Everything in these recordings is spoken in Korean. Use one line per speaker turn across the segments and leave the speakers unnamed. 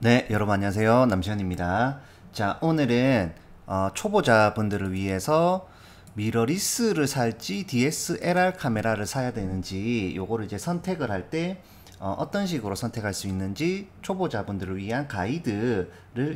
네, 여러분 안녕하세요. 남시현입니다. 자, 오늘은 어, 초보자분들을 위해서 미러리스를 살지 DSLR 카메라를 사야 되는지 요거를 이제 선택을 할때 어, 어떤 식으로 선택할 수 있는지 초보자분들을 위한 가이드를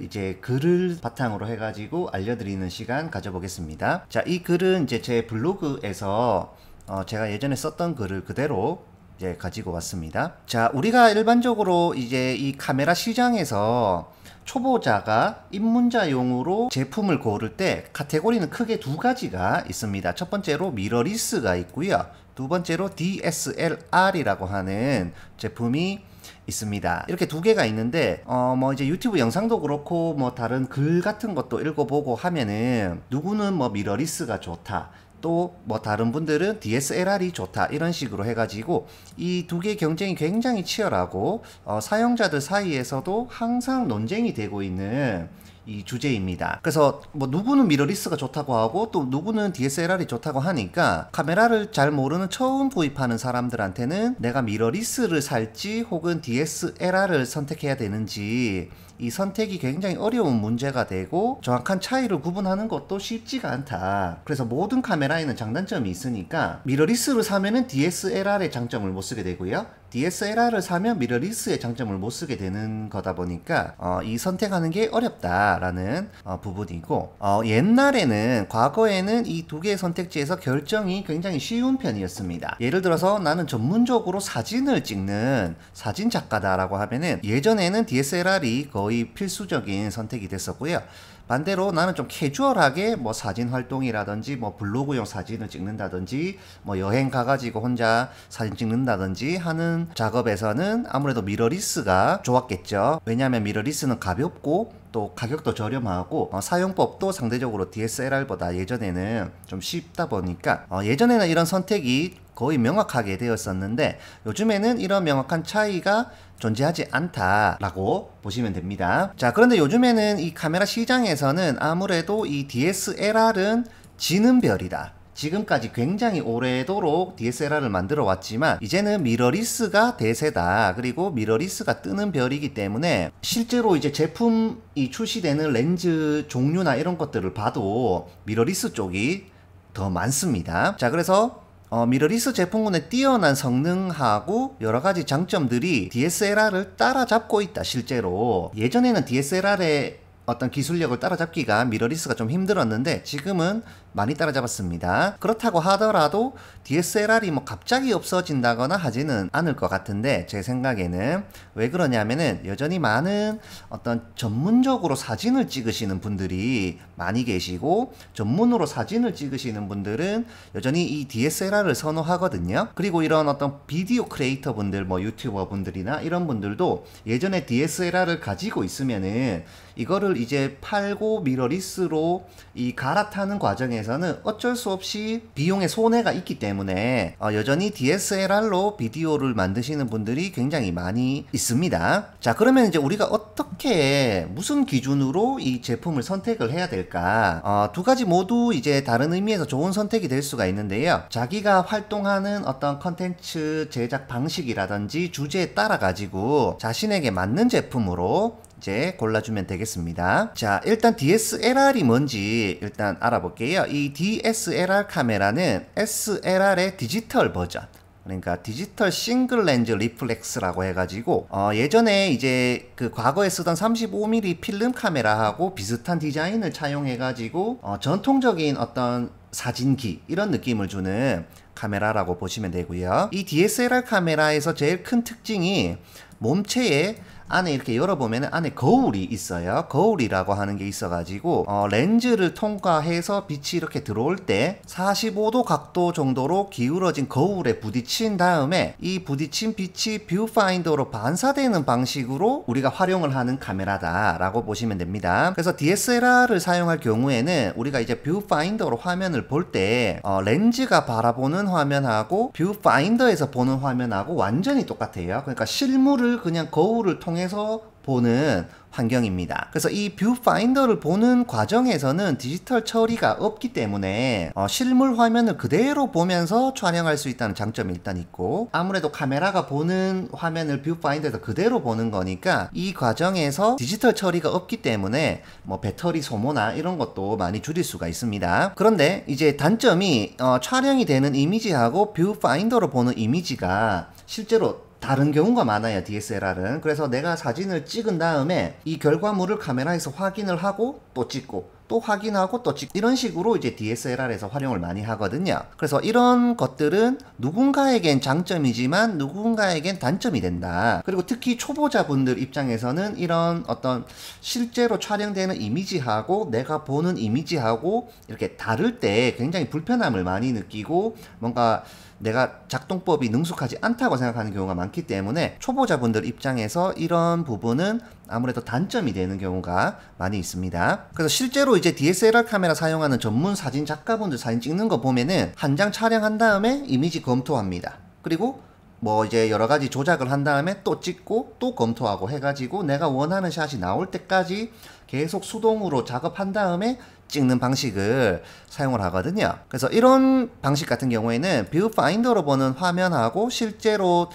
이제 글을 바탕으로 해가지고 알려드리는 시간 가져보겠습니다. 자, 이 글은 이제 제 블로그에서 어, 제가 예전에 썼던 글을 그대로 이제 가지고 왔습니다. 자, 우리가 일반적으로 이제 이 카메라 시장에서 초보자가 입문자용으로 제품을 고를 때 카테고리는 크게 두 가지가 있습니다. 첫 번째로 미러리스가 있고요. 두 번째로 DSLR이라고 하는 제품이 있습니다. 이렇게 두 개가 있는데 어 뭐 이제 유튜브 영상도 그렇고 뭐 다른 글 같은 것도 읽어보고 하면은 누구는 뭐 미러리스가 좋다. 또뭐 다른 분들은 DSLR이 좋다 이런 식으로 해가지고 이 두 개의 경쟁이 굉장히 치열하고 어, 사용자들 사이에서도 항상 논쟁이 되고 있는 이 주제입니다. 그래서 뭐 누구는 미러리스가 좋다고 하고 또 누구는 DSLR이 좋다고 하니까 카메라를 잘 모르는 처음 구입하는 사람들한테는 내가 미러리스를 살지 혹은 DSLR을 선택해야 되는지 이 선택이 굉장히 어려운 문제가 되고 정확한 차이를 구분하는 것도 쉽지가 않다. 그래서 모든 카메라에는 장단점이 있으니까 미러리스를 사면은 DSLR의 장점을 못 쓰게 되고요. DSLR을 사면 미러리스의 장점을 못 쓰게 되는 거다 보니까 어, 이 선택하는 게 어렵다라는 어, 부분이고 어, 옛날에는 과거에는 이 두 개의 선택지에서 결정이 굉장히 쉬운 편이었습니다. 예를 들어서 나는 전문적으로 사진을 찍는 사진 작가다라고 하면은 예전에는 DSLR이 거의 거의 필수적인 선택이 됐었고요. 반대로 나는 좀 캐주얼하게 뭐 사진 활동이라든지 뭐 블로그용 사진을 찍는다든지 뭐 여행 가가지고 혼자 사진 찍는다든지 하는 작업에서는 아무래도 미러리스가 좋았겠죠. 왜냐하면 미러리스는 가볍고 또 가격도 저렴하고 어, 사용법도 상대적으로 DSLR보다 예전에는 좀 쉽다 보니까 어, 예전에는 이런 선택이 거의 명확하게 되었었는데 요즘에는 이런 명확한 차이가 존재하지 않다라고 보시면 됩니다. 자, 그런데 요즘에는 이 카메라 시장에서는 아무래도 이 DSLR은 지는 별이다. 지금까지 굉장히 오래도록 DSLR을 만들어 왔지만 이제는 미러리스가 대세다. 그리고 미러리스가 뜨는 별이기 때문에 실제로 이제 제품이 출시되는 렌즈 종류나 이런 것들을 봐도 미러리스 쪽이 더 많습니다. 자, 그래서 어, 미러리스 제품군의 뛰어난 성능하고 여러 가지 장점들이 DSLR을 따라잡고 있다 실제로 예전에는 DSLR의 어떤 기술력을 따라잡기가 미러리스가 좀 힘들었는데 지금은 많이 따라잡았습니다. 그렇다고 하더라도 DSLR이 뭐 갑자기 없어진다거나 하지는 않을 것 같은데 제 생각에는 왜 그러냐면은 여전히 많은 어떤 전문적으로 사진을 찍으시는 분들이 많이 계시고 전문으로 사진을 찍으시는 분들은 여전히 이 DSLR을 선호하거든요. 그리고 이런 어떤 비디오 크리에이터 분들, 뭐 유튜버 분들이나 이런 분들도 예전에 DSLR을 가지고 있으면은 이거를 이제 팔고 미러리스로 이 갈아타는 과정에서는 어쩔 수 없이 비용의 손해가 있기 때문에 어 여전히 DSLR로 비디오를 만드시는 분들이 굉장히 많이 있습니다. 자, 그러면 이제 우리가 어떻게 무슨 기준으로 이 제품을 선택을 해야 될까? 않을까 어, 두 가지 모두 이제 다른 의미에서 좋은 선택이 될 수가 있는데요. 자기가 활동하는 어떤 컨텐츠 제작 방식이라든지 주제에 따라 가지고 자신에게 맞는 제품으로 이제 골라주면 되겠습니다. 자, 일단 DSLR이 뭔지 일단 알아볼게요. 이 DSLR 카메라는 SLR의 디지털 버전. 그러니까 디지털 싱글 렌즈 리플렉스라고 해가지고 어 예전에 이제 그 과거에 쓰던 35mm 필름 카메라하고 비슷한 디자인을 차용해가지고 어 전통적인 어떤 사진기 이런 느낌을 주는 카메라라고 보시면 되고요. 이 DSLR 카메라에서 제일 큰 특징이 몸체에 안에 이렇게 열어보면 안에 거울이 있어요. 거울이라고 하는 게 있어가지고 어, 렌즈를 통과해서 빛이 이렇게 들어올 때 45도 각도 정도로 기울어진 거울에 부딪힌 다음에 이 부딪힌 빛이 뷰파인더로 반사되는 방식으로 우리가 활용을 하는 카메라다라고 보시면 됩니다. 그래서 DSLR을 사용할 경우에는 우리가 이제 뷰파인더로 화면을 볼때 어, 렌즈가 바라보는 화면하고 뷰파인더에서 보는 화면하고 완전히 똑같아요. 그러니까 실물을 그냥 거울을 통해 활용해서 보는 환경입니다. 그래서 이 뷰파인더를 보는 과정에서는 디지털 처리가 없기 때문에 어, 실물 화면을 그대로 보면서 촬영할 수 있다는 장점이 일단 있고 아무래도 카메라가 보는 화면을 뷰파인더에서 그대로 보는 거니까 이 과정에서 디지털 처리가 없기 때문에 뭐 배터리 소모나 이런 것도 많이 줄일 수가 있습니다. 그런데 이제 단점이 어, 촬영이 되는 이미지하고 뷰파인더로 보는 이미지가 실제로 다른 경우가 많아요 DSLR은 그래서 내가 사진을 찍은 다음에 이 결과물을 카메라에서 확인을 하고 또 찍고 또 확인하고 또 찍고 이런 식으로 이제 DSLR에서 활용을 많이 하거든요 그래서 이런 것들은 누군가에겐 장점이지만 누군가에겐 단점이 된다 그리고 특히 초보자분들 입장에서는 이런 어떤 실제로 촬영되는 이미지하고 내가 보는 이미지하고 이렇게 다를 때 굉장히 불편함을 많이 느끼고 뭔가 내가 작동법이 능숙하지 않다고 생각하는 경우가 많기 때문에 초보자분들 입장에서 이런 부분은 아무래도 단점이 되는 경우가 많이 있습니다. 그래서 실제로 이제 DSLR 카메라 사용하는 전문 사진 작가분들 사진 찍는 거 보면은 한 장 촬영한 다음에 이미지 검토합니다. 그리고 뭐 이제 여러 가지 조작을 한 다음에 또 찍고 또 검토하고 해가지고 내가 원하는 샷이 나올 때까지 계속 수동으로 작업한 다음에 찍는 방식을 사용을 하거든요. 그래서 이런 방식 같은 경우에는 뷰파인더로 보는 화면하고 실제로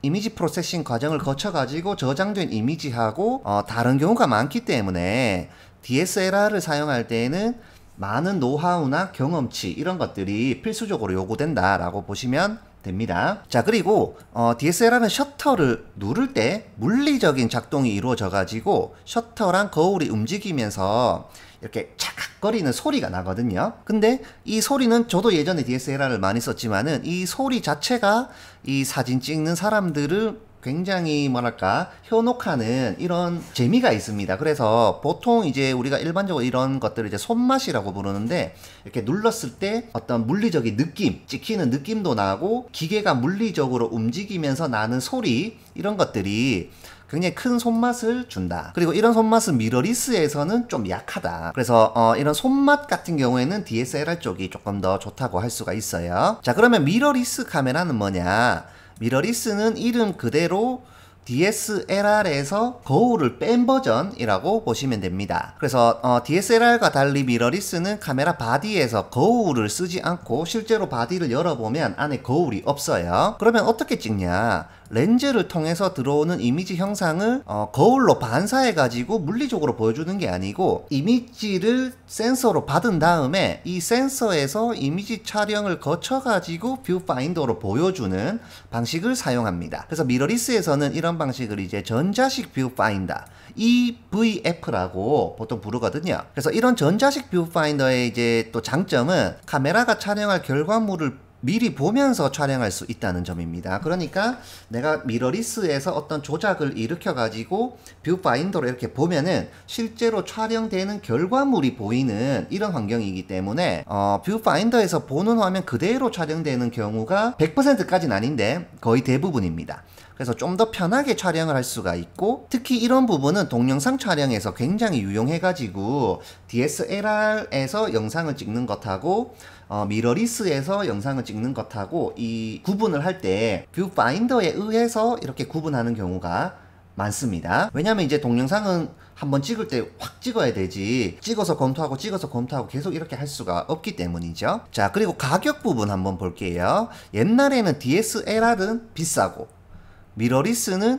이미지 프로세싱 과정을 거쳐가지고 저장된 이미지하고 어, 다른 경우가 많기 때문에 DSLR을 사용할 때에는 많은 노하우나 경험치 이런 것들이 필수적으로 요구된다라고 보시면 됩니다. 자 그리고 어, DSLR은 셔터를 누를 때 물리적인 작동이 이루어져 가지고 셔터랑 거울이 움직이면서 이렇게 착각거리는 소리가 나거든요. 근데 이 소리는 저도 예전에 DSLR을 많이 썼지만은 이 소리 자체가 이 사진 찍는 사람들을 굉장히 뭐랄까 현혹하는 이런 재미가 있습니다. 그래서 보통 이제 우리가 일반적으로 이런 것들을 이제 손맛이라고 부르는데 이렇게 눌렀을 때 어떤 물리적인 느낌, 찍히는 느낌도 나고 기계가 물리적으로 움직이면서 나는 소리 이런 것들이 굉장히 큰 손맛을 준다. 그리고 이런 손맛은 미러리스에서는 좀 약하다. 그래서 어, 이런 손맛 같은 경우에는 DSLR 쪽이 조금 더 좋다고 할 수가 있어요. 자 그러면 미러리스 카메라는 뭐냐? 미러리스는 이름 그대로 DSLR에서 거울을 뺀 버전이라고 보시면 됩니다. 그래서 어, DSLR과 달리 미러리스는 카메라 바디에서 거울을 쓰지 않고 실제로 바디를 열어보면 안에 거울이 없어요. 그러면 어떻게 찍냐? 렌즈를 통해서 들어오는 이미지 형상을 어, 거울로 반사해 가지고 물리적으로 보여주는 게 아니고 이미지를 센서로 받은 다음에 이 센서에서 이미지 촬영을 거쳐 가지고 뷰파인더로 보여주는 방식을 사용합니다. 그래서 미러리스에서는 이런 방식을 이제 전자식 뷰파인더 EVF라고 보통 부르거든요. 그래서 이런 전자식 뷰파인더의 이제 또 장점은 카메라가 촬영할 결과물을 미리 보면서 촬영할 수 있다는 점입니다. 그러니까 내가 미러리스에서 어떤 조작을 일으켜가지고 뷰파인더로 이렇게 보면은 실제로 촬영되는 결과물이 보이는 이런 환경이기 때문에 어, 뷰파인더에서 보는 화면 그대로 촬영되는 경우가 100%까지는 아닌데 거의 대부분입니다. 그래서 좀 더 편하게 촬영을 할 수가 있고 특히 이런 부분은 동영상 촬영에서 굉장히 유용해가지고 DSLR에서 영상을 찍는 것하고 어, 미러리스에서 영상을 찍는 것하고 이 구분을 할 때 뷰파인더에 의해서 이렇게 구분하는 경우가 많습니다. 왜냐면 이제 동영상은 한번 찍을 때 확 찍어야 되지 찍어서 검토하고 찍어서 검토하고 계속 이렇게 할 수가 없기 때문이죠. 자 그리고 가격 부분 한번 볼게요. 옛날에는 DSLR은 비싸고 미러리스는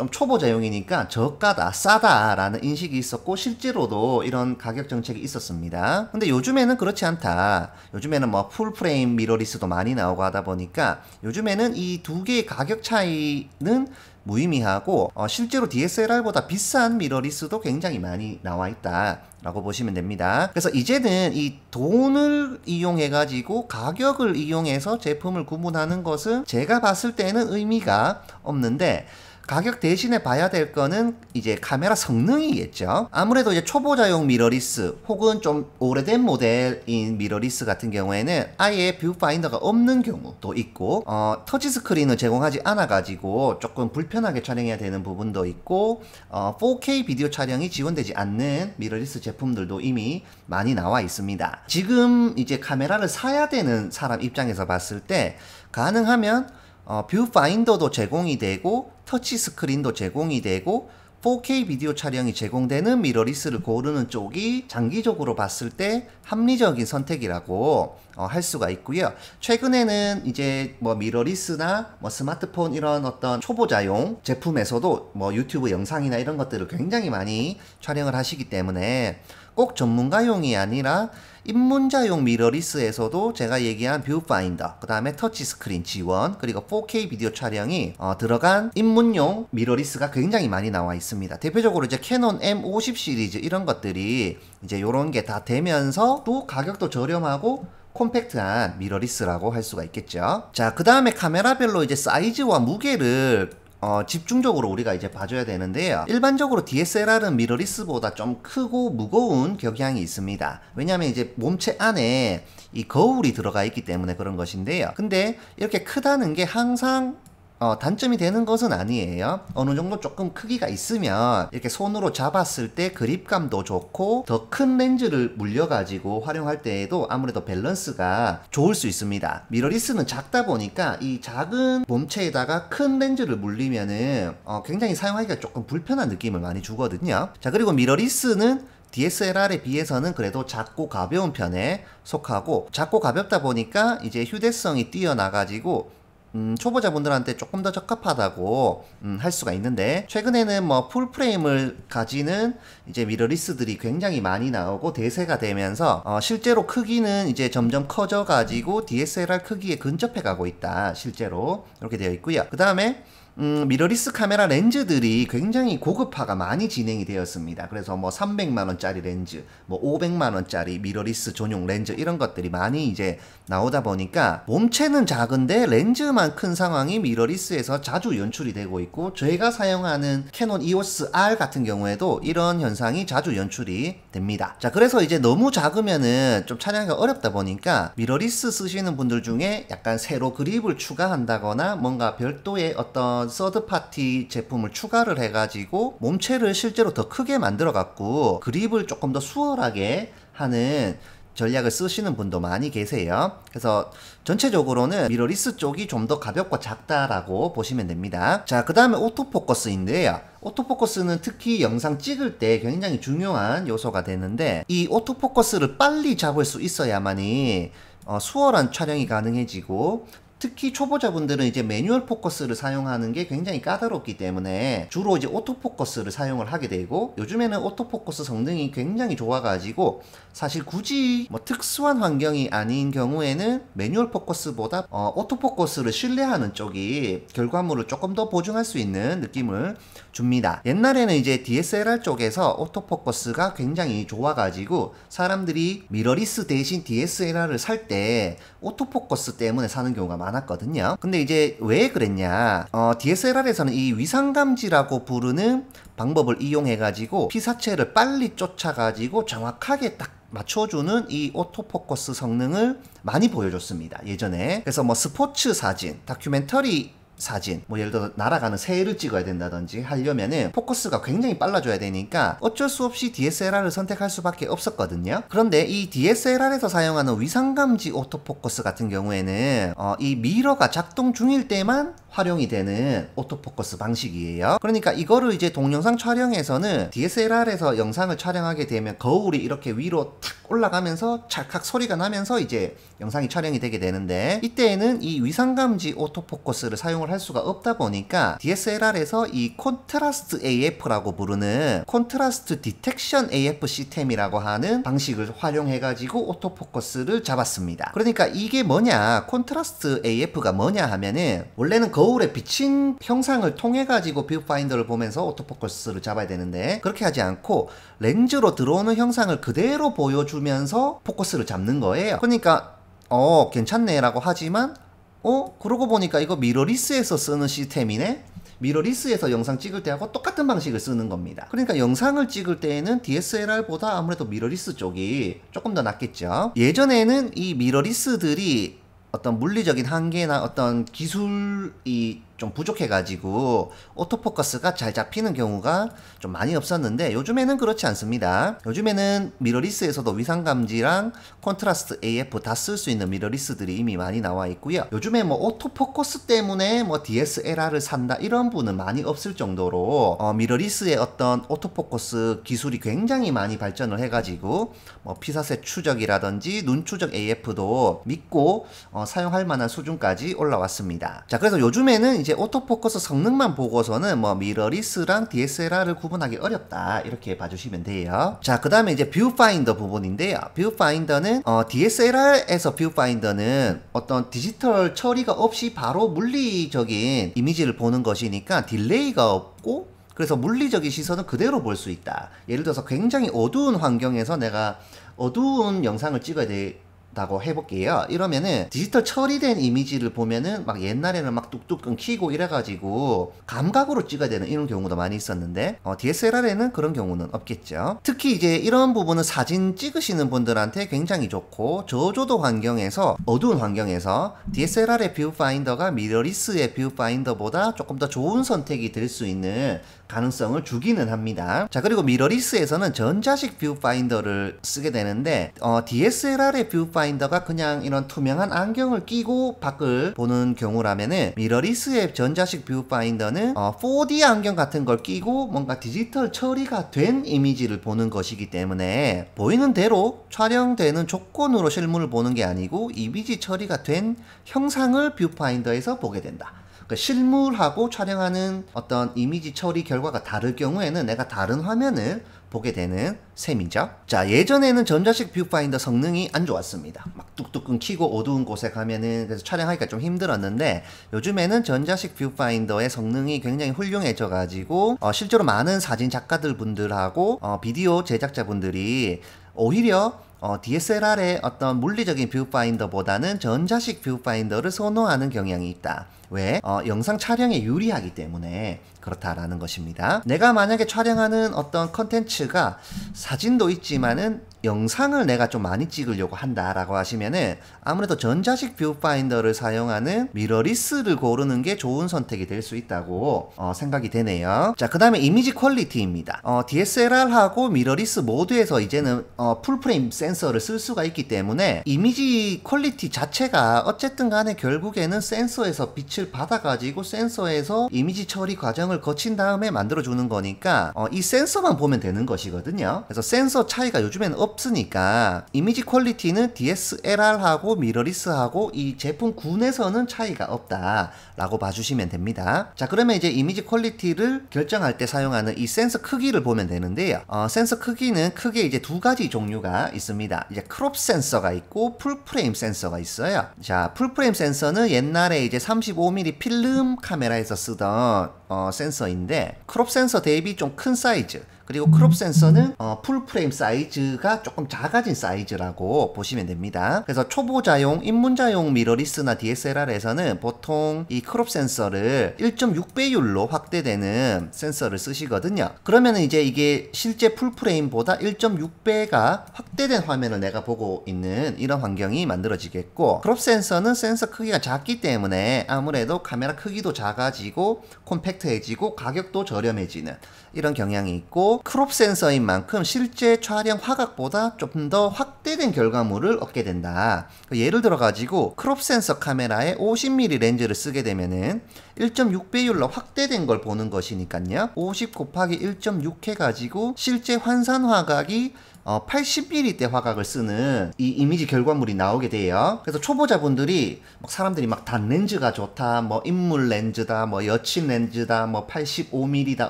좀 초보자용이니까 저가다, 싸다라는 인식이 있었고 실제로도 이런 가격 정책이 있었습니다. 근데 요즘에는 그렇지 않다. 요즘에는 뭐 풀프레임 미러리스도 많이 나오고 하다 보니까 요즘에는 이 두 개의 가격 차이는 무의미하고 어, 실제로 DSLR보다 비싼 미러리스도 굉장히 많이 나와 있다 라고 보시면 됩니다 그래서 이제는 이 돈을 이용해 가지고 가격을 이용해서 제품을 구분하는 것은 제가 봤을 때는 의미가 없는데 가격 대신에 봐야 될 거는 이제 카메라 성능이겠죠. 아무래도 이제 초보자용 미러리스 혹은 좀 오래된 모델인 미러리스 같은 경우에는 아예 뷰파인더가 없는 경우도 있고 어, 터치 스크린을 제공하지 않아 가지고 조금 불편하게 촬영해야 되는 부분도 있고 어, 4K 비디오 촬영이 지원되지 않는 미러리스 제품들도 이미 많이 나와 있습니다. 지금 이제 카메라를 사야 되는 사람 입장에서 봤을 때 가능하면 어, 뷰파인더도 제공이 되고 터치 스크린도 제공이 되고 4K 비디오 촬영이 제공되는 미러리스를 고르는 쪽이 장기적으로 봤을 때 합리적인 선택이라고 어, 할 수가 있고요. 최근에는 이제 뭐 미러리스나 뭐 스마트폰 이런 어떤 초보자용 제품에서도 뭐 유튜브 영상이나 이런 것들을 굉장히 많이 촬영을 하시기 때문에 꼭 전문가용이 아니라 입문자용 미러리스에서도 제가 얘기한 뷰파인더, 그 다음에 터치스크린 지원, 그리고 4K 비디오 촬영이 어, 들어간 입문용 미러리스가 굉장히 많이 나와 있습니다. 대표적으로 이제 캐논 M50 시리즈 이런 것들이 이제 요런 게 다 되면서 또 가격도 저렴하고 콤팩트한 미러리스라고 할 수가 있겠죠. 자, 그 다음에 카메라별로 이제 사이즈와 무게를 어, 집중적으로 우리가 이제 봐줘야 되는데요. 일반적으로 DSLR은 미러리스보다 좀 크고 무거운 격향이 있습니다. 왜냐하면 이제 몸체 안에 이 거울이 들어가 있기 때문에 그런 것인데요. 근데 이렇게 크다는 게 항상 어, 단점이 되는 것은 아니에요. 어느 정도 조금 크기가 있으면 이렇게 손으로 잡았을 때 그립감도 좋고 더 큰 렌즈를 물려가지고 활용할 때에도 아무래도 밸런스가 좋을 수 있습니다. 미러리스는 작다 보니까 이 작은 몸체에다가 큰 렌즈를 물리면은 어, 굉장히 사용하기가 조금 불편한 느낌을 많이 주거든요. 자 그리고 미러리스는 DSLR에 비해서는 그래도 작고 가벼운 편에 속하고 작고 가볍다 보니까 이제 휴대성이 뛰어나가지고 음, 초보자분들한테 조금 더 적합하다고 음, 할 수가 있는데 최근에는 뭐 풀프레임을 가지는 이제 미러리스들이 굉장히 많이 나오고 대세가 되면서 어, 실제로 크기는 이제 점점 커져 가지고 DSLR 크기에 근접해 가고 있다 실제로 이렇게 되어 있고요 그 다음에 음, 미러리스 카메라 렌즈들이 굉장히 고급화가 많이 진행이 되었습니다. 그래서 뭐 300만원짜리 렌즈, 뭐 500만원짜리 미러리스 전용 렌즈 이런 것들이 많이 이제 나오다 보니까 몸체는 작은데 렌즈만 큰 상황이 미러리스에서 자주 연출이 되고 있고 저희가 사용하는 캐논 EOS R 같은 경우에도 이런 현상이 자주 연출이 됩니다. 자, 그래서 이제 너무 작으면은 좀 촬영하기 어렵다 보니까 미러리스 쓰시는 분들 중에 약간 새로 그립을 추가한다거나 뭔가 별도의 어떤 서드파티 제품을 추가를 해가지고 몸체를 실제로 더 크게 만들어갖고 그립을 조금 더 수월하게 하는 전략을 쓰시는 분도 많이 계세요. 그래서 전체적으로는 미러리스 쪽이 좀 더 가볍고 작다라고 보시면 됩니다. 자, 그 다음에 오토포커스인데요. 오토포커스는 특히 영상 찍을 때 굉장히 중요한 요소가 되는데 이 오토포커스를 빨리 잡을 수 있어야만이 어, 수월한 촬영이 가능해지고 특히 초보자분들은 이제 매뉴얼 포커스를 사용하는 게 굉장히 까다롭기 때문에 주로 이제 오토포커스를 사용을 하게 되고 요즘에는 오토포커스 성능이 굉장히 좋아가지고 사실 굳이 뭐 특수한 환경이 아닌 경우에는 매뉴얼 포커스보다 어, 오토포커스를 신뢰하는 쪽이 결과물을 조금 더 보증할 수 있는 느낌을 줍니다. 옛날에는 이제 DSLR 쪽에서 오토포커스가 굉장히 좋아가지고 사람들이 미러리스 대신 DSLR을 살 때 오토포커스 때문에 사는 경우가 많았거든요. 근데 이제 왜 그랬냐? 어, DSLR에서는 이 위상감지라고 부르는 방법을 이용해가지고 피사체를 빨리 쫓아가지고 정확하게 딱 맞춰주는 이 오토포커스 성능을 많이 보여줬습니다. 예전에. 그래서 뭐 스포츠 사진, 다큐멘터리 사진 뭐 예를 들어 날아가는 새를 찍어야 된다든지 하려면은 포커스가 굉장히 빨라져야 되니까 어쩔 수 없이 DSLR을 선택할 수밖에 없었거든요 그런데 이 DSLR에서 사용하는 위상감지 오토포커스 같은 경우에는 어, 이 미러가 작동 중일 때만 활용이 되는 오토포커스 방식이에요 그러니까 이거를 이제 동영상 촬영에서는 DSLR에서 영상을 촬영하게 되면 거울이 이렇게 위로 탁 올라가면서 찰칵 소리가 나면서 이제 영상이 촬영이 되게 되는데 이때에는 이 위상감지 오토포커스를 사용을 할 수가 없다 보니까 DSLR에서 이 콘트라스트 AF라고 부르는 콘트라스트 디텍션 AF 시스템이라고 하는 방식을 활용해가지고 오토포커스를 잡았습니다. 그러니까 이게 뭐냐 콘트라스트 AF가 뭐냐 하면은 원래는 거울에 비친 형상을 통해가지고 뷰파인더를 보면서 오토포커스를 잡아야 되는데 그렇게 하지 않고 렌즈로 들어오는 형상을 그대로 보여주면서 포커스를 잡는 거예요. 그러니까 어 괜찮네 라고 하지만 어? 그러고 보니까 이거 미러리스에서 쓰는 시스템이네? 미러리스에서 영상 찍을 때하고 똑같은 방식을 쓰는 겁니다. 그러니까 영상을 찍을 때에는 DSLR보다 아무래도 미러리스 쪽이 조금 더 낫겠죠. 예전에는 이 미러리스들이 어떤 물리적인 한계나 어떤 기술 이좀 부족해가지고 오토포커스가 잘 잡히는 경우가 좀 많이 없었는데 요즘에는 그렇지 않습니다. 요즘에는 미러리스에서도 위상감지랑 콘트라스트 AF 다 쓸 수 있는 미러리스들이 이미 많이 나와 있고요. 요즘에 뭐 오토포커스 때문에 뭐 DSLR을 산다 이런 분은 많이 없을 정도로 어 미러리스의 어떤 오토포커스 기술이 굉장히 많이 발전을 해가지고 뭐 피사세 추적이라든지 눈 추적 AF도 믿고 어 사용할 만한 수준까지 올라왔습니다. 자 그래서 요즘에는 이제 이제 오토포커스 성능만 보고서는 뭐 미러리스랑 DSLR을 구분하기 어렵다 이렇게 봐주시면 돼요 자그 다음에 이제 뷰파인더 부분인데요 뷰파인더는 어, DSLR에서 뷰파인더는 어떤 디지털 처리가 없이 바로 물리적인 이미지를 보는 것이니까 딜레이가 없고 그래서 물리적인 시선은 그대로 볼 수 있다 예를 들어서 굉장히 어두운 환경에서 내가 어두운 영상을 찍어야 돼 라고 해볼게요. 이러면은 디지털 처리된 이미지를 보면은 막 옛날에는 막 뚝뚝 끊기고 이래가지고 감각으로 찍어야 되는 이런 경우도 많이 있었는데 어, DSLR에는 그런 경우는 없겠죠. 특히 이제 이런 부분은 사진 찍으시는 분들한테 굉장히 좋고 저조도 환경에서 어두운 환경에서 DSLR의 뷰파인더가 미러리스의 뷰파인더보다 조금 더 좋은 선택이 될 수 있는 가능성을 주기는 합니다. 자 그리고 미러리스에서는 전자식 뷰파인더를 쓰게 되는데 어, DSLR의 뷰파인더 พ็파인더가 그냥 이런 투명한 안경을 끼고 밖을 보는 경우라면은 미러리스의 전자식 뷰파인더는 어 4D 안경 같은 걸 끼고 뭔가 디지털 처리가 된 이미지를 보는 것이기 때문에 보이는 대로 촬영되는 조건으로 실물을 보는 게 아니고 이미지 처리가 된 형상을 뷰파인더에서 보게 된다. 그러니까 실물하고 촬영하는 어떤 이미지 처리 결과가 다를 경우에는 내가 다른 화면을 보게 되는 셈이죠. 자, 예전에는 전자식 뷰파인더 성능이 안 좋았습니다. 막 뚝뚝 끊기고 어두운 곳에 가면은 그래서 촬영하기가 좀 힘들었는데 요즘에는 전자식 뷰파인더의 성능이 굉장히 훌륭해져 가지고 어, 실제로 많은 사진 작가들 분들하고 어, 비디오 제작자 분들이 오히려 어, DSLR의 어떤 물리적인 뷰파인더보다는 전자식 뷰파인더를 선호하는 경향이 있다. 왜? 어, 영상 촬영에 유리하기 때문에 그렇다라는 것입니다. 내가 만약에 촬영하는 어떤 컨텐츠가 사진도 있지만은 영상을 내가 좀 많이 찍으려고 한다라고 하시면은 아무래도 전자식 뷰파인더를 사용하는 미러리스를 고르는 게 좋은 선택이 될 수 있다고 어, 생각이 되네요. 자, 그 다음에 이미지 퀄리티입니다. 어, DSLR하고 미러리스 모두에서 이제는 어, 풀프레임 센서를 쓸 수가 있기 때문에 이미지 퀄리티 자체가 어쨌든 간에 결국에는 센서에서 빛을 받아가지고 센서에서 이미지 처리 과정 과정을 거친 다음에 만들어주는 거니까 어, 이 센서만 보면 되는 것이거든요. 그래서 센서 차이가 요즘엔 없으니까 이미지 퀄리티는 DSLR하고 미러리스하고 이 제품 군에서는 차이가 없다라고 봐주시면 됩니다. 자 그러면 이제 이미지 퀄리티를 결정할 때 사용하는 이 센서 크기를 보면 되는데요. 어, 센서 크기는 크게 이제 두 가지 종류가 있습니다. 이제 크롭 센서가 있고 풀프레임 센서가 있어요. 자 풀프레임 센서는 옛날에 이제 35mm 필름 카메라에서 쓰던 어, 센서인데 크롭 센서 대비 좀 큰 사이즈 그리고 크롭 센서는 어, 풀프레임 사이즈가 조금 작아진 사이즈라고 보시면 됩니다. 그래서 초보자용, 입문자용 미러리스나 DSLR에서는 보통 이 크롭 센서를 1.6배율로 확대되는 센서를 쓰시거든요. 그러면 이제 이게 실제 풀프레임보다 1.6배가 확대된 화면을 내가 보고 있는 이런 환경이 만들어지겠고 크롭 센서는 센서 크기가 작기 때문에 아무래도 카메라 크기도 작아지고 콤팩트해지고 가격도 저렴해지는 이런 경향이 있고 크롭 센서인 만큼 실제 촬영 화각보다 조금 더 확대된 결과물을 얻게 된다. 그 예를 들어 가지고 크롭 센서 카메라에 50mm 렌즈를 쓰게 되면은 1.6배율로 확대된 걸 보는 것이니까요. 50 곱하기 1.6 해가지고 실제 환산 화각이 어, 80mm 화각을 쓰는 이 이미지 결과물이 나오게 돼요. 그래서 초보자분들이 막 사람들이 막단 렌즈가 좋다, 뭐 인물 렌즈다, 뭐 여친 렌즈다, 뭐 85mm다,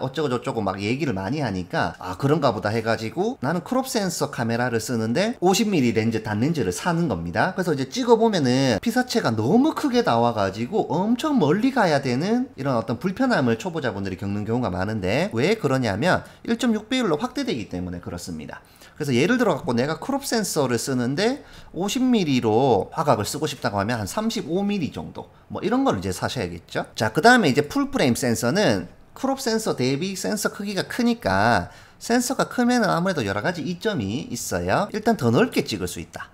어쩌고저쩌고 막 얘기를 많이 하니까 아 그런가 보다 해가지고 나는 크롭 센서 카메라를 쓰는데 50mm 렌즈 단 렌즈를 사는 겁니다. 그래서 이제 찍어보면은 피사체가 너무 크게 나와가지고 엄청 멀리 가야 되는 이런 어떤 불편함을 초보자분들이 겪는 경우가 많은데 왜 그러냐면 1.6배율로 확대되기 때문에 그렇습니다. 그래서 예를 들어 갖고 내가 크롭 센서를 쓰는데 50mm로 화각을 쓰고 싶다고 하면 한 35mm 정도 뭐 이런 걸 이제 사셔야겠죠. 자, 그 다음에 이제 풀프레임 센서는 크롭 센서 대비 센서 크기가 크니까 센서가 크면 아무래도 여러 가지 이점이 있어요. 일단 더 넓게 찍을 수 있다.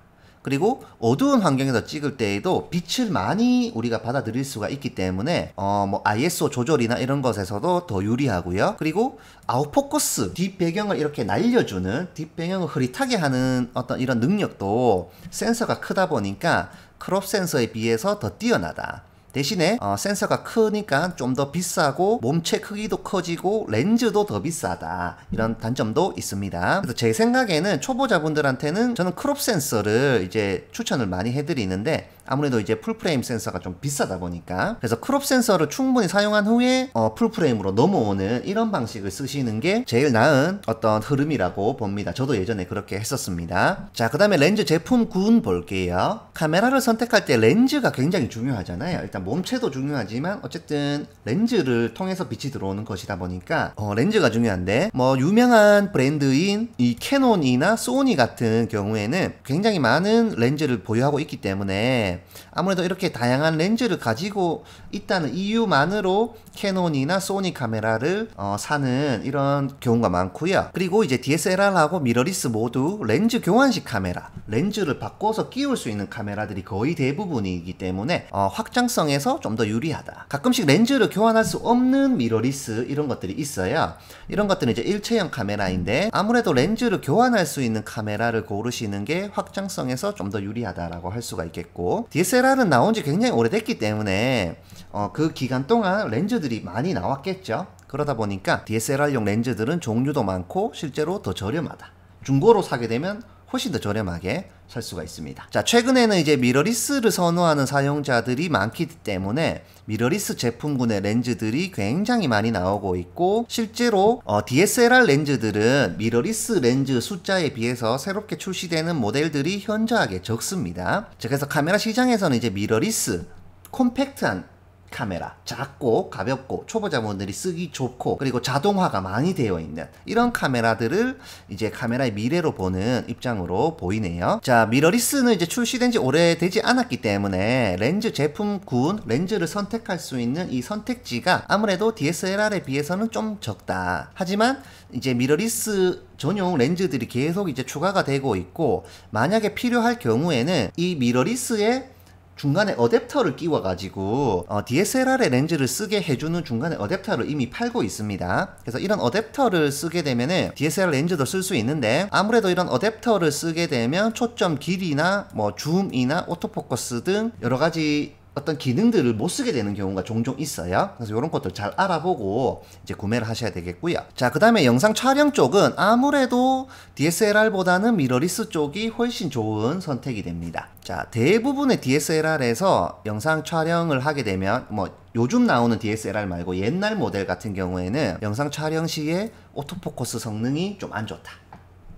그리고 어두운 환경에서 찍을 때에도 빛을 많이 우리가 받아들일 수가 있기 때문에 어 뭐 ISO 조절이나 이런 것에서도 더 유리하고요. 그리고 아웃포커스 뒷배경을 이렇게 날려주는 뒷배경을 흐릿하게 하는 어떤 이런 능력도 센서가 크다 보니까 크롭 센서에 비해서 더 뛰어나다. 대신에 어, 센서가 크니까 좀 더 비싸고 몸체 크기도 커지고 렌즈도 더 비싸다 이런 단점도 있습니다 그래서 제 생각에는 초보자분들한테는 저는 크롭 센서를 이제 추천을 많이 해드리는데 아무래도 이제 풀프레임 센서가 좀 비싸다 보니까 그래서 크롭 센서를 충분히 사용한 후에 어, 풀프레임으로 넘어오는 이런 방식을 쓰시는 게 제일 나은 어떤 흐름이라고 봅니다 저도 예전에 그렇게 했었습니다 자 그 다음에 렌즈 제품군 볼게요 카메라를 선택할 때 렌즈가 굉장히 중요하잖아요 일단 몸체도 중요하지만 어쨌든 렌즈를 통해서 빛이 들어오는 것이다 보니까 어, 렌즈가 중요한데 뭐 유명한 브랜드인 이 캐논이나 소니 같은 경우에는 굉장히 많은 렌즈를 보유하고 있기 때문에 아무래도 이렇게 다양한 렌즈를 가지고 있다는 이유만으로 캐논이나 소니 카메라를 어, 사는 이런 경우가 많고요. 그리고 이제 DSLR하고 미러리스 모두 렌즈 교환식 카메라, 렌즈를 바꿔서 끼울 수 있는 카메라들이 거의 대부분이기 때문에 어, 확장성에서 좀 더 유리하다. 가끔씩 렌즈를 교환할 수 없는 미러리스 이런 것들이 있어요. 이런 것들은 이제 일체형 카메라인데 아무래도 렌즈를 교환할 수 있는 카메라를 고르시는 게 확장성에서 좀 더 유리하다라고 할 수가 있겠고 DSLR은 나온 지 굉장히 오래됐기 때문에 어, 그 기간 동안 렌즈들이 많이 나왔겠죠. 그러다 보니까 DSLR용 렌즈들은 종류도 많고 실제로 더 저렴하다. 중고로 사게 되면 훨씬 더 저렴하게 설 수가 있습니다. 자, 최근에는 이제 미러리스를 선호하는 사용자들이 많기 때문에 미러리스 제품군의 렌즈들이 굉장히 많이 나오고 있고 실제로 어, DSLR 렌즈들은 미러리스 렌즈 숫자에 비해서 새롭게 출시되는 모델들이 현저하게 적습니다. 자, 그래서 카메라 시장에서는 이제 미러리스 콤팩트한 카메라 작고 가볍고 초보자분들이 쓰기 좋고 그리고 자동화가 많이 되어 있는 이런 카메라들을 이제 카메라의 미래로 보는 입장으로 보이네요 자 미러리스는 이제 출시된 지 오래되지 않았기 때문에 렌즈 제품군 렌즈를 선택할 수 있는 이 선택지가 아무래도 DSLR에 비해서는 좀 적다 하지만 이제 미러리스 전용 렌즈들이 계속 이제 추가가 되고 있고 만약에 필요할 경우에는 이 미러리스의 중간에 어댑터를 끼워 가지고 어, DSLR의 렌즈를 쓰게 해주는 중간에 어댑터를 이미 팔고 있습니다 그래서 이런 어댑터를 쓰게 되면 DSLR 렌즈도 쓸 수 있는데 아무래도 이런 어댑터를 쓰게 되면 초점 길이나 뭐 줌이나 오토포커스 등 여러가지 어떤 기능들을 못 쓰게 되는 경우가 종종 있어요. 그래서 이런 것들 잘 알아보고 이제 구매를 하셔야 되겠고요. 자, 그 다음에 영상 촬영 쪽은 아무래도 DSLR보다는 미러리스 쪽이 훨씬 좋은 선택이 됩니다. 자, 대부분의 DSLR에서 영상 촬영을 하게 되면 뭐 요즘 나오는 DSLR 말고 옛날 모델 같은 경우에는 영상 촬영 시에 오토포커스 성능이 좀 안 좋다.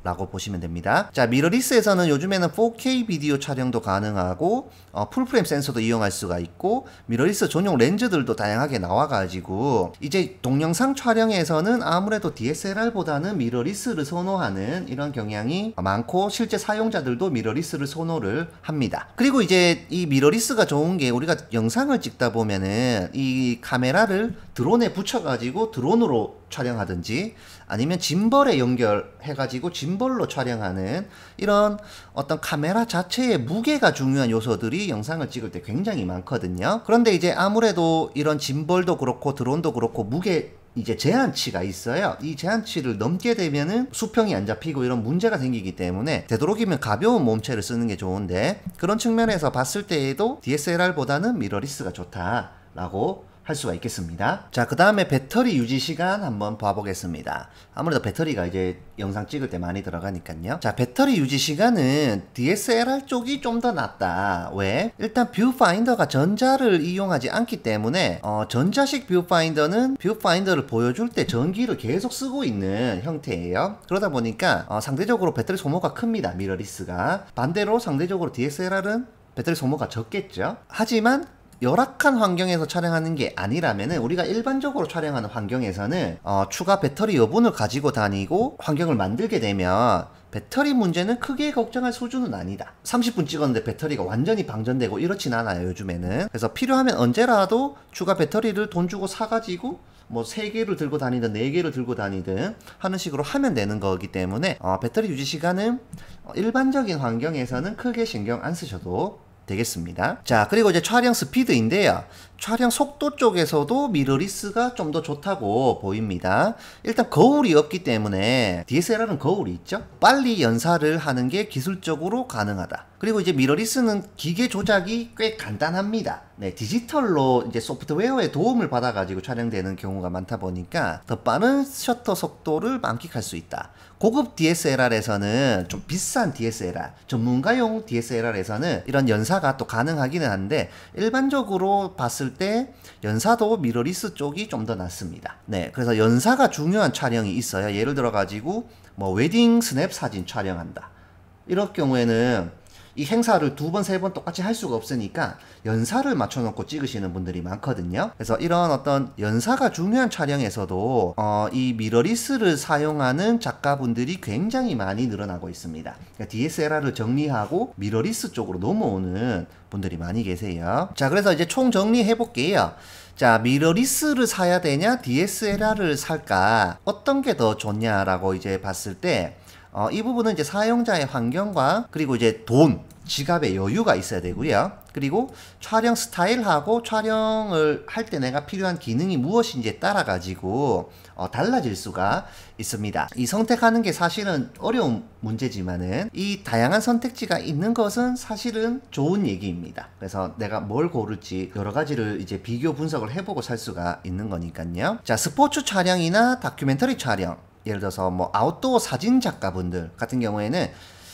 라고 보시면 됩니다. 자, 미러리스에서는 요즘에는 4K 비디오 촬영도 가능하고 어, 풀프레임 센서도 이용할 수가 있고 미러리스 전용 렌즈들도 다양하게 나와가지고 이제 동영상 촬영에서는 아무래도 DSLR보다는 미러리스를 선호하는 이런 경향이 많고 실제 사용자들도 미러리스를 선호를 합니다. 그리고 이제 이 미러리스가 좋은 게 우리가 영상을 찍다 보면은 이 카메라를 드론에 붙여가지고 드론으로 촬영하든지 아니면 짐벌에 연결해가지고 짐벌로 촬영하는 이런 어떤 카메라 자체의 무게가 중요한 요소들이 영상을 찍을 때 굉장히 많거든요. 그런데 이제 아무래도 이런 짐벌도 그렇고 드론도 그렇고 무게 이제 제한치가 있어요. 이 제한치를 넘게 되면은 수평이 안 잡히고 이런 문제가 생기기 때문에 되도록이면 가벼운 몸체를 쓰는 게 좋은데 그런 측면에서 봤을 때에도 DSLR보다는 미러리스가 좋다라고 할 수가 있겠습니다 자 그 다음에 배터리 유지 시간 한번 봐보겠습니다 아무래도 배터리가 이제 영상 찍을 때 많이 들어가니까요 자 배터리 유지 시간은 DSLR 쪽이 좀 더 낫다 왜? 일단 뷰파인더가 전자를 이용하지 않기 때문에 어, 전자식 뷰파인더는 뷰파인더를 보여줄 때 전기를 계속 쓰고 있는 형태예요 그러다 보니까 어, 상대적으로 배터리 소모가 큽니다 미러리스가 반대로 상대적으로 DSLR은 배터리 소모가 적겠죠 하지만 열악한 환경에서 촬영하는 게아니라면 우리가 일반적으로 촬영하는 환경에서는 어, 추가 배터리 여분을 가지고 다니고 환경을 만들게 되면 배터리 문제는 크게 걱정할 수준은 아니다 30분 찍었는데 배터리가 완전히 방전되고 이렇진 않아요 요즘에는 그래서 필요하면 언제라도 추가 배터리를 돈 주고 사가지고 뭐 3개를 들고 다니든 4개를 들고 다니든 하는 식으로 하면 되는 거기 때문에 어, 배터리 유지 시간은 어, 일반적인 환경에서는 크게 신경 안 쓰셔도 되겠습니다. 자, 그리고 이제 촬영 스피드인데요. 촬영 속도 쪽에서도 미러리스가 좀 더 좋다고 보입니다 일단 거울이 없기 때문에 DSLR은 거울이 있죠 빨리 연사를 하는 게 기술적으로 가능하다 그리고 이제 미러리스는 기계 조작이 꽤 간단합니다 네, 디지털로 이제 소프트웨어의 도움을 받아가지고 촬영되는 경우가 많다 보니까 더 빠른 셔터 속도를 만끽할 수 있다 고급 DSLR에서는 좀 비싼 DSLR, 전문가용 DSLR에서는 이런 연사가 또 가능하기는 한데 일반적으로 봤을 봤을 때 연사도 미러리스 쪽이 좀 더 낫습니다. 네, 그래서 연사가 중요한 촬영이 있어요. 예를 들어 가지고 뭐 웨딩 스냅 사진 촬영한다. 이럴 경우에는 이 행사를 두 번, 세 번 똑같이 할 수가 없으니까 연사를 맞춰놓고 찍으시는 분들이 많거든요. 그래서 이런 어떤 연사가 중요한 촬영에서도 어, 이 미러리스를 사용하는 작가분들이 굉장히 많이 늘어나고 있습니다. 그러니까 DSLR을 정리하고 미러리스 쪽으로 넘어오는 분들이 많이 계세요. 자, 그래서 이제 총 정리해 볼게요. 자, 미러리스를 사야 되냐, DSLR을 살까, 어떤 게 더 좋냐라고 이제 봤을 때, 어, 이 부분은 이제 사용자의 환경과 그리고 이제 돈, 지갑의 여유가 있어야 되고요. 그리고 촬영 스타일하고 촬영을 할 때 내가 필요한 기능이 무엇인지에 따라 가지고 어, 달라질 수가 있습니다. 이 선택하는 게 사실은 어려운 문제지만은 이 다양한 선택지가 있는 것은 사실은 좋은 얘기입니다. 그래서 내가 뭘 고를지 여러 가지를 이제 비교 분석을 해보고 살 수가 있는 거니까요. 자, 스포츠 촬영이나 다큐멘터리 촬영 예를 들어서 뭐 아웃도어 사진 작가분들 같은 경우에는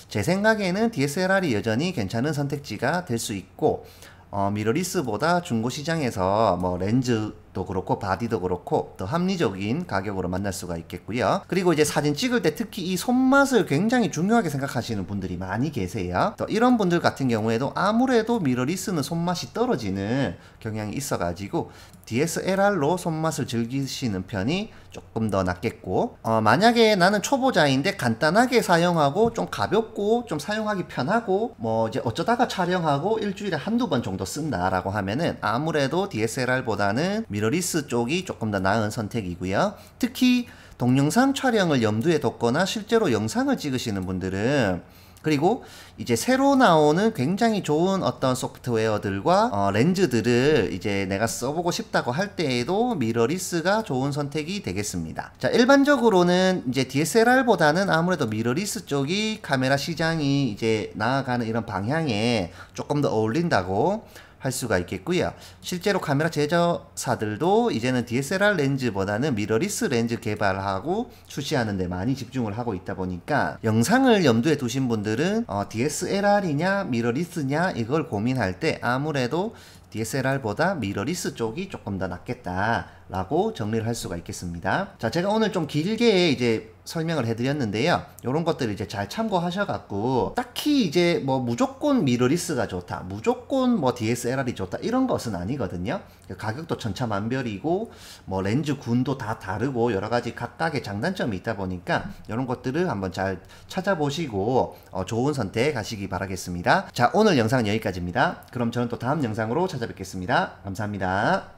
제 생각에는 DSLR이 여전히 괜찮은 선택지가 될 수 있고 어, 미러리스보다 중고 시장에서 뭐 렌즈도 그렇고 바디도 그렇고 더 합리적인 가격으로 만날 수가 있겠고요. 그리고 이제 사진 찍을 때 특히 이 손맛을 굉장히 중요하게 생각하시는 분들이 많이 계세요. 또 이런 분들 같은 경우에도 아무래도 미러리스는 손맛이 떨어지는 경향이 있어가지고 DSLR로 손맛을 즐기시는 편이 조금 더 낫겠고 어, 만약에 나는 초보자인데 간단하게 사용하고 좀 가볍고 좀 사용하기 편하고 뭐 이제 어쩌다가 촬영하고 일주일에 한두 번 정도 쓴다라고 하면은 아무래도 DSLR보다는 미러리스 쪽이 조금 더 나은 선택이고요 특히 동영상 촬영을 염두에 뒀거나 실제로 영상을 찍으시는 분들은 그리고 이제 새로 나오는 굉장히 좋은 어떤 소프트웨어들과 어, 렌즈들을 이제 내가 써보고 싶다고 할 때에도 미러리스가 좋은 선택이 되겠습니다. 자, 일반적으로는 이제 DSLR보다는 아무래도 미러리스 쪽이 카메라 시장이 이제 나아가는 이런 방향에 조금 더 어울린다고 할 수가 있겠고요. 실제로 카메라 제조사들도 이제는 DSLR 렌즈보다는 미러리스 렌즈 개발하고 출시하는 데 많이 집중을 하고 있다 보니까 영상을 염두에 두신 분들은 어, DSLR이냐 미러리스냐 이걸 고민할 때 아무래도 DSLR보다 미러리스 쪽이 조금 더 낫겠다라고 정리를 할 수가 있겠습니다. 자, 제가 오늘 좀 길게 이제 설명을 해드렸는데요. 이런 것들을 이제 잘 참고하셔갖고 딱히 이제 뭐 무조건 미러리스가 좋다, 무조건 뭐 DSLR이 좋다 이런 것은 아니거든요. 가격도 천차만별이고 뭐 렌즈 군도 다 다르고 여러 가지 각각의 장단점이 있다 보니까 이런 것들을 한번 잘 찾아보시고 어 좋은 선택 하시기 바라겠습니다. 자 오늘 영상 은 여기까지입니다. 그럼 저는 또 다음 영상으로 찾아. 찾아뵙겠습니다. 감사합니다.